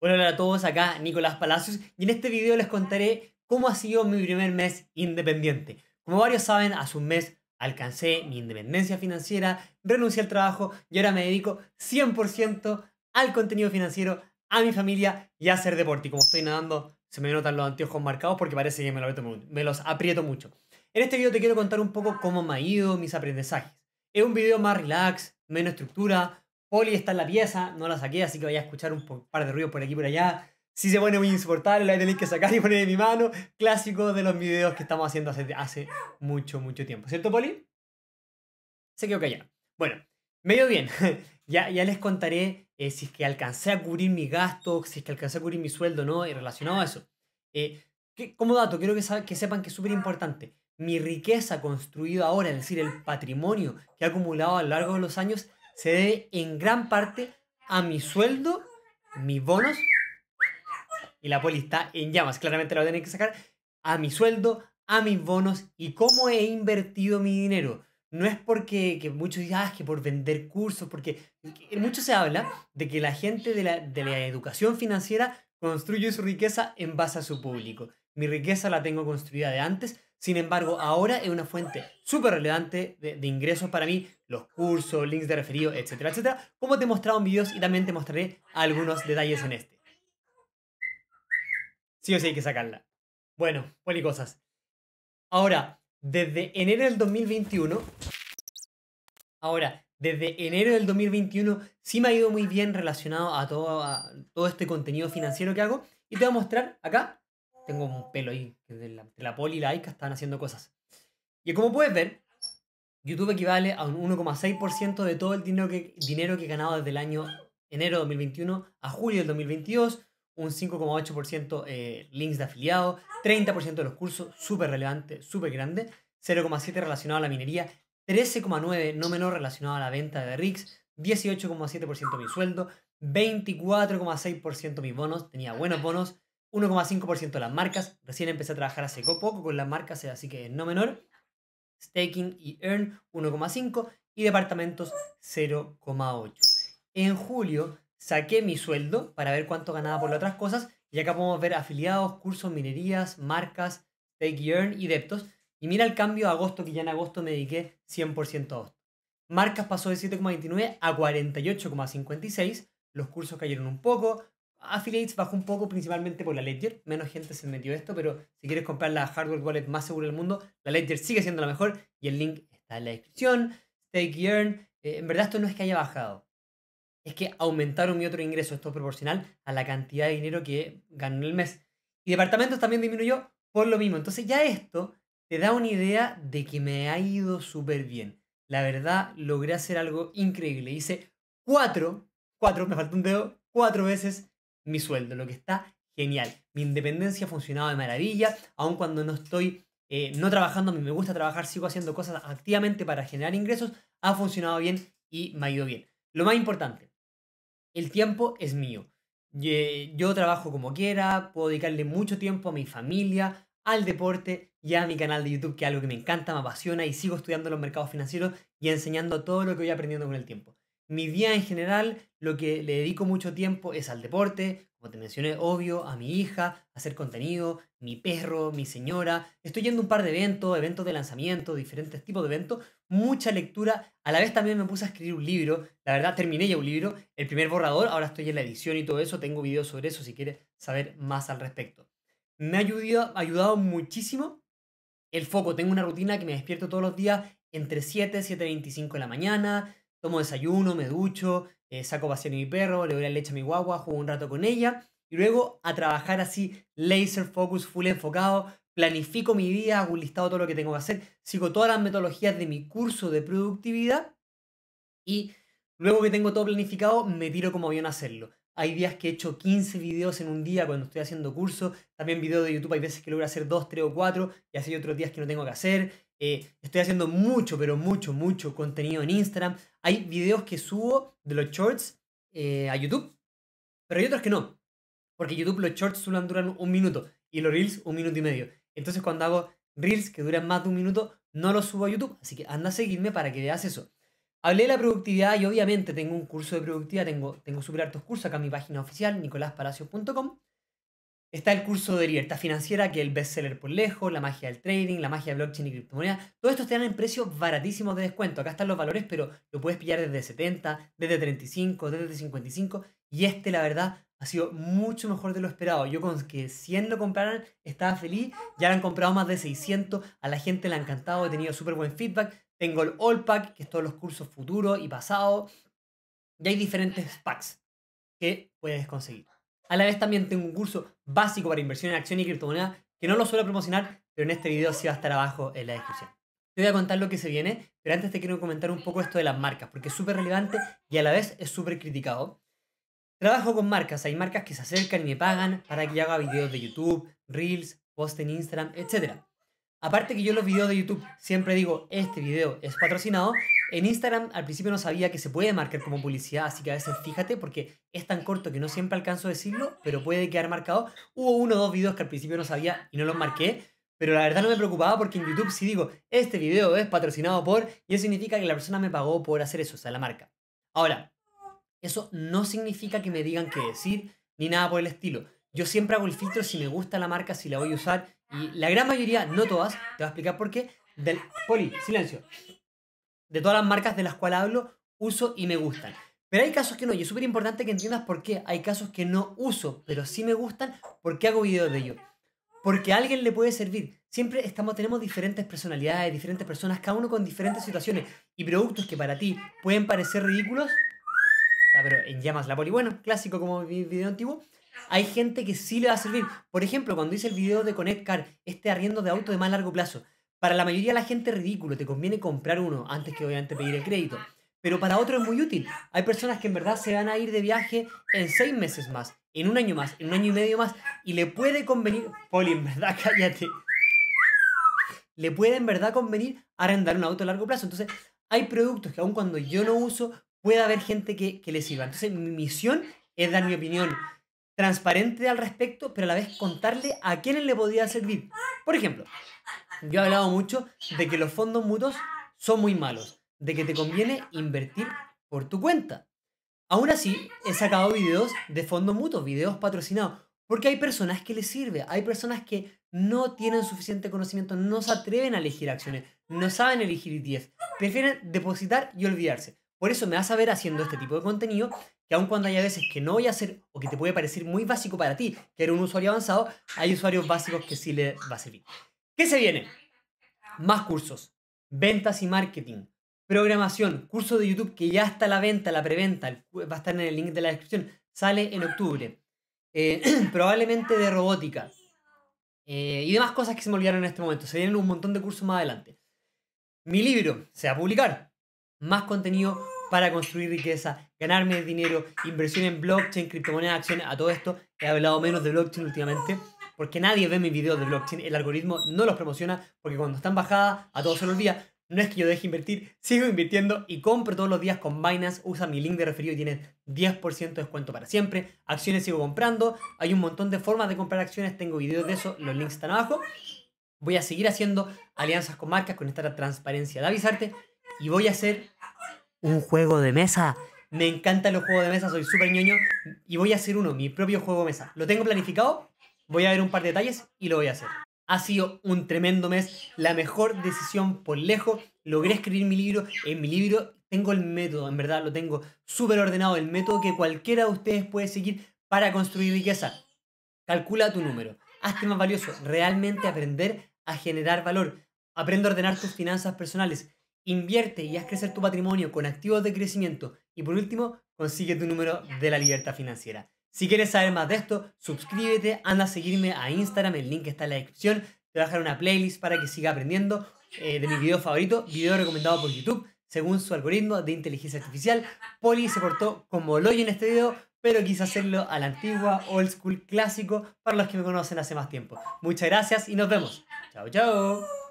Hola a todos, acá Nicolás Palacios y en este video les contaré cómo ha sido mi primer mes independiente. Como varios saben, hace un mes alcancé mi independencia financiera, renuncié al trabajo y ahora me dedico 100% al contenido financiero, a mi familia y a hacer deporte. Y como estoy nadando, se me notan los anteojos marcados porque parece que me los, me los aprieto mucho. En este video te quiero contar un poco cómo me ha ido mis aprendizajes. Es un video más relax, menos estructura, Poli está en la pieza, no la saqué, así que vaya a escuchar un par de ruidos por aquí y por allá. Si se pone muy insoportable, la tenéis que sacar y poner en mi mano. Clásico de los videos que estamos haciendo hace, hace mucho, mucho tiempo. ¿Cierto, Poli? Se quedó callado. Bueno, medio bien. ya, ya les contaré eh, si es que alcancé a cubrir mi gasto, si es que alcancé a cubrir mi sueldo, ¿no? Y relacionado a eso. Eh, como dato, quiero que, que sepan que es súper importante. Mi riqueza construida ahora, es decir, el patrimonio que he acumulado a lo largo de los años, se debe en gran parte a mi sueldo, mis bonos y la poli está en llamas. Claramente la voy a que sacar a mi sueldo, a mis bonos y cómo he invertido mi dinero. No es porque muchos digan ah, que por vender cursos, porque mucho se habla de que la gente de la, de la educación financiera construye su riqueza en base a su público. Mi riqueza la tengo construida de antes sin embargo, ahora es una fuente súper relevante de, ingresos para mí, los cursos, links de referido, etcétera, etcétera, como te he mostrado en videos y también te mostraré algunos detalles en este. Sí o sí hay que sacarla. Bueno, cosas Ahora, desde enero del 2021, ahora, desde enero del 2021 sí me ha ido muy bien relacionado a todo, a todo este contenido financiero que hago y te voy a mostrar acá tengo un pelo ahí, de la, poli y la están haciendo cosas. Y como puedes ver, YouTube equivale a un 1,6% de todo el dinero que, dinero que he ganado desde el año enero de 2021 a julio del 2022, un 5,8% eh, links de afiliados, 30% de los cursos, súper relevante, súper grande, 0,7% relacionado a la minería, 13,9% no menor relacionado a la venta de RICS, 18,7% mi sueldo, 24,6% mis bonos, tenía buenos bonos, 1,5% de las marcas. Recién empecé a trabajar hace poco con las marcas, así que no menor. Staking y Earn 1,5 y departamentos 0,8. En julio saqué mi sueldo para ver cuánto ganaba por las otras cosas y acá podemos ver afiliados, cursos, minerías, marcas, stake y earn y deptos. Y mira el cambio de agosto, que ya en agosto me dediqué 100% a agosto. Marcas pasó de 7,29 a 48,56. Los cursos cayeron un poco, Affiliates bajó un poco principalmente por la Ledger, menos gente se metió esto, pero si quieres comprar la hardware wallet más segura del mundo, la Ledger sigue siendo la mejor y el link está en la descripción. Stake Earn, eh, en verdad esto no es que haya bajado, es que aumentaron mi otro ingreso, esto es proporcional a la cantidad de dinero que ganó el mes. Y departamentos también disminuyó por lo mismo. Entonces ya esto te da una idea de que me ha ido súper bien. La verdad, logré hacer algo increíble. Hice cuatro, cuatro, me faltó un dedo, cuatro veces mi sueldo, lo que está genial. Mi independencia ha funcionado de maravilla, aun cuando no estoy eh, no trabajando, mí me gusta trabajar, sigo haciendo cosas activamente para generar ingresos, ha funcionado bien y me ha ido bien. Lo más importante, el tiempo es mío. Yo, yo trabajo como quiera, puedo dedicarle mucho tiempo a mi familia, al deporte y a mi canal de YouTube, que es algo que me encanta, me apasiona y sigo estudiando los mercados financieros y enseñando todo lo que voy aprendiendo con el tiempo mi día en general, lo que le dedico mucho tiempo es al deporte, como te mencioné, obvio, a mi hija, hacer contenido, mi perro, mi señora. Estoy yendo a un par de eventos, eventos de lanzamiento, diferentes tipos de eventos, mucha lectura. A la vez también me puse a escribir un libro. La verdad, terminé ya un libro, el primer borrador, ahora estoy en la edición y todo eso. Tengo videos sobre eso si quieres saber más al respecto. Me ha ayudado, ayudado muchísimo el foco. Tengo una rutina que me despierto todos los días entre 7 y 7.25 de la mañana tomo desayuno, me ducho, eh, saco a pasear a mi perro, le doy la leche a mi guagua, juego un rato con ella y luego a trabajar así, laser focus, full enfocado, planifico mi día, hago un listado todo lo que tengo que hacer, sigo todas las metodologías de mi curso de productividad y luego que tengo todo planificado me tiro como avión a hacerlo. Hay días que he hecho 15 videos en un día cuando estoy haciendo curso. También videos de YouTube hay veces que logro hacer 2, 3 o 4 y así hay otros días que no tengo que hacer. Eh, estoy haciendo mucho, pero mucho, mucho contenido en Instagram. Hay videos que subo de los shorts eh, a YouTube, pero hay otros que no. Porque YouTube los shorts suelen durar un minuto y los reels un minuto y medio. Entonces cuando hago reels que duran más de un minuto, no los subo a YouTube. Así que anda a seguirme para que veas eso. Hablé de la productividad y obviamente tengo un curso de productividad, tengo, tengo super hartos cursos acá en mi página oficial, nicoláspalacios.com. Está el curso de libertad financiera, que es el bestseller por lejos, la magia del trading, la magia de blockchain y criptomonedas. todos estos te dan en precios baratísimos de descuento. Acá están los valores, pero lo puedes pillar desde 70, desde 35, desde 55. Y este, la verdad, ha sido mucho mejor de lo esperado. Yo con que 100 lo compraran estaba feliz, ya lo han comprado más de 600, a la gente le ha encantado, he tenido súper buen feedback. Tengo el All Pack, que es todos los cursos futuros y pasados. Y hay diferentes packs que puedes conseguir. A la vez también tengo un curso básico para inversión en acción y criptomonedas que no lo suelo promocionar, pero en este video sí va a estar abajo en la descripción. Te voy a contar lo que se viene, pero antes te quiero comentar un poco esto de las marcas, porque es súper relevante y a la vez es súper criticado. Trabajo con marcas, hay marcas que se acercan y me pagan para que haga videos de YouTube, Reels, post en Instagram, etcétera. Aparte que yo los videos de YouTube siempre digo, este video es patrocinado. En Instagram al principio no sabía que se puede marcar como publicidad, así que a veces fíjate porque es tan corto que no siempre alcanzo a decirlo, pero puede quedar marcado. Hubo uno o dos videos que al principio no sabía y no los marqué, pero la verdad no me preocupaba porque en YouTube sí digo, este video es patrocinado por, y eso significa que la persona me pagó por hacer eso, o sea, la marca. Ahora, eso no significa que me digan qué decir ni nada por el estilo. Yo siempre hago el filtro si me gusta la marca, si la voy a usar, y la gran mayoría, no todas, te voy a explicar por qué. Del, poli, silencio. De todas las marcas de las cuales hablo, uso y me gustan. Pero hay casos que no, y es súper importante que entiendas por qué. Hay casos que no uso, pero sí me gustan, porque hago videos de ello. Porque a alguien le puede servir. Siempre estamos, tenemos diferentes personalidades, diferentes personas, cada uno con diferentes situaciones y productos que para ti pueden parecer ridículos. pero en llamas la poli. Bueno, clásico como mi video antiguo hay gente que sí le va a servir. Por ejemplo, cuando hice el video de Connect Car, este arriendo de auto de más largo plazo, para la mayoría de la gente es ridículo, te conviene comprar uno antes que obviamente pedir el crédito. Pero para otro es muy útil. Hay personas que en verdad se van a ir de viaje en seis meses más, en un año más, en un año y medio más, y le puede convenir. Poli, en verdad, cállate. Le puede en verdad convenir arrendar un auto a largo plazo. Entonces, hay productos que aun cuando yo no uso, puede haber gente que, que le sirva. Entonces, mi misión es dar mi opinión, transparente al respecto, pero a la vez contarle a quiénes le podía servir. Por ejemplo, yo he hablado mucho de que los fondos mutuos son muy malos, de que te conviene invertir por tu cuenta. Aún así, he sacado videos de fondos mutuos, videos patrocinados, porque hay personas que les sirve, hay personas que no tienen suficiente conocimiento, no se atreven a elegir acciones, no saben elegir ETF, prefieren depositar y olvidarse. Por eso me vas a ver haciendo este tipo de contenido que aun cuando haya veces que no voy a hacer o que te puede parecer muy básico para ti, que eres un usuario avanzado, hay usuarios básicos que sí le va a servir. ¿Qué se viene? Más cursos, ventas y marketing, programación, curso de YouTube que ya está a la venta, la preventa, va a estar en el link de la descripción, sale en octubre, eh, probablemente de robótica eh, y demás cosas que se me olvidaron en este momento. Se vienen un montón de cursos más adelante. Mi libro se va a publicar, más contenido, para construir riqueza, ganarme dinero, inversión en blockchain, criptomonedas, acciones, a todo esto. He hablado menos de blockchain últimamente porque nadie ve mis videos de blockchain, el algoritmo no los promociona porque cuando están bajadas a todos se los días. No es que yo deje invertir, sigo invirtiendo y compro todos los días con Binance, usa mi link de referido y tienes 10% de descuento para siempre. Acciones sigo comprando, hay un montón de formas de comprar acciones, tengo videos de eso, los links están abajo. Voy a seguir haciendo alianzas con marcas con esta transparencia de avisarte y voy a hacer un juego de mesa. Me encantan los juegos de mesa, soy súper ñoño y voy a hacer uno, mi propio juego de mesa. Lo tengo planificado, voy a ver un par de detalles y lo voy a hacer. Ha sido un tremendo mes, la mejor decisión por lejos. Logré escribir mi libro, en mi libro tengo el método, en verdad lo tengo súper ordenado, el método que cualquiera de ustedes puede seguir para construir riqueza. Calcula tu número, hazte más valioso, realmente aprender a generar valor. Aprende a ordenar tus finanzas personales, Invierte y haz crecer tu patrimonio con activos de crecimiento. Y por último, consigue tu número de la libertad financiera. Si quieres saber más de esto, suscríbete, anda a seguirme a Instagram, el link está en la descripción. Te voy a dejar una playlist para que siga aprendiendo eh, de mi video favorito, video recomendado por YouTube, según su algoritmo de inteligencia artificial. Poli se portó como lo en este video, pero quise hacerlo a la antigua, old school, clásico, para los que me conocen hace más tiempo. Muchas gracias y nos vemos. Chao, chao.